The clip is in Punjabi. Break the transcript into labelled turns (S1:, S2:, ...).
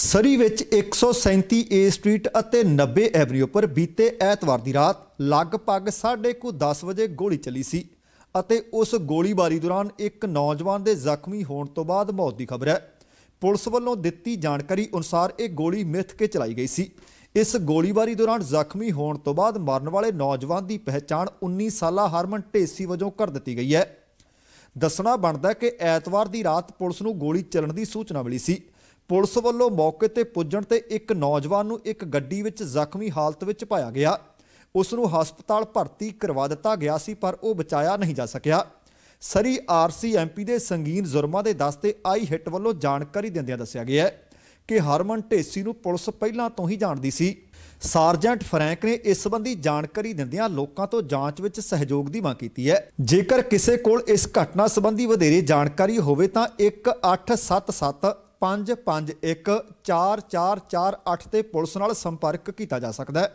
S1: ਸਰੀ ਵਿੱਚ 137 ਏ ਸਟਰੀਟ ਅਤੇ 90 ਐਵਨਿਊ ਪਰ ਬੀਤੇ ਐਤਵਾਰ ਦੀ ਰਾਤ ਲਗਭਗ 10:30 ਵਜੇ ਗੋਲੀ ਚੱਲੀ ਸੀ ਅਤੇ ਉਸ ਗੋਲੀਬਾਰੀ ਦੌਰਾਨ ਇੱਕ ਨੌਜਵਾਨ ਦੇ ਜ਼ਖਮੀ ਹੋਣ ਤੋਂ ਬਾਅਦ ਮੌਤ ਦੀ ਖਬਰ ਹੈ ਪੁਲਿਸ ਵੱਲੋਂ ਦਿੱਤੀ ਜਾਣਕਾਰੀ ਅਨੁਸਾਰ ਇਹ ਗੋਲੀ ਮਿੱਥ ਕੇ ਚਲਾਈ ਗਈ ਸੀ ਇਸ ਗੋਲੀਬਾਰੀ ਦੌਰਾਨ ਜ਼ਖਮੀ ਹੋਣ ਤੋਂ ਬਾਅਦ ਮਰਨ ਵਾਲੇ ਨੌਜਵਾਨ ਦੀ ਪਹਿਚਾਣ 19 ਸਾਲਾ ਹਰਮਨ ਢੇਸੀ ਵਜੋਂ ਕਰ ਦਿੱਤੀ ਗਈ ਹੈ ਦੱਸਣਾ ਬਣਦਾ ਕਿ ਐਤਵਾਰ ਦੀ ਰਾਤ ਪੁਲਿਸ ਨੂੰ ਗੋਲੀ ਚੱਲਣ ਦੀ ਸੂਚਨਾ ਮਿਲੀ ਸੀ ਪੁਲਿਸ ਵੱਲੋਂ ਮੌਕੇ ਤੇ ਪੁੱਜਣ ਤੇ ਇੱਕ ਨੌਜਵਾਨ ਨੂੰ ਇੱਕ ਗੱਡੀ ਵਿੱਚ ਜ਼ਖਮੀ ਹਾਲਤ ਵਿੱਚ ਪਾਇਆ ਗਿਆ ਉਸ ਨੂੰ ਹਸਪਤਾਲ ਭਰਤੀ ਕਰਵਾ ਦਿੱਤਾ ਗਿਆ ਸੀ ਪਰ ਉਹ ਬਚਾਇਆ ਨਹੀਂ ਜਾ ਸਕਿਆ ਸਰੀ ਆਰਸੀ ਐਮਪੀ ਦੇ ਸੰਗੀਨ ਜ਼ੁਰਮਾਂ ਦੇ ਦਸਤੇ ਆਈ ਹਿੱਟ ਵੱਲੋਂ ਜਾਣਕਾਰੀ ਦਿੰਦਿਆਂ ਦੱਸਿਆ ਗਿਆ ਹੈ ਕਿ ਹਰਮਨ ਢੇਸੀ ਨੂੰ ਪੁਲਿਸ ਪਹਿਲਾਂ ਤੋਂ ਹੀ ਜਾਣਦੀ ਸੀ ਸਾਰਜੈਂਟ ਫਰੈਂਕ ਨੇ ਇਸ ਸੰਬੰਧੀ ਜਾਣਕਾਰੀ ਦਿੰਦਿਆਂ ਲੋਕਾਂ ਤੋਂ ਜਾਂਚ ਵਿੱਚ ਸਹਿਯੋਗ ਦੀ ਮੰਗ ਕੀਤੀ ਹੈ ਜੇਕਰ ਕਿਸੇ ਕੋਲ ਇਸ ਘਟਨਾ ਸੰਬੰਧੀ ਵਧੇਰੇ ਜਾਣਕਾਰੀ ਹੋਵੇ ਤਾਂ 1877 55144488 ਤੇ ਪੁਲਿਸ ਨਾਲ ਸੰਪਰਕ ਕੀਤਾ ਜਾ ਸਕਦਾ ਹੈ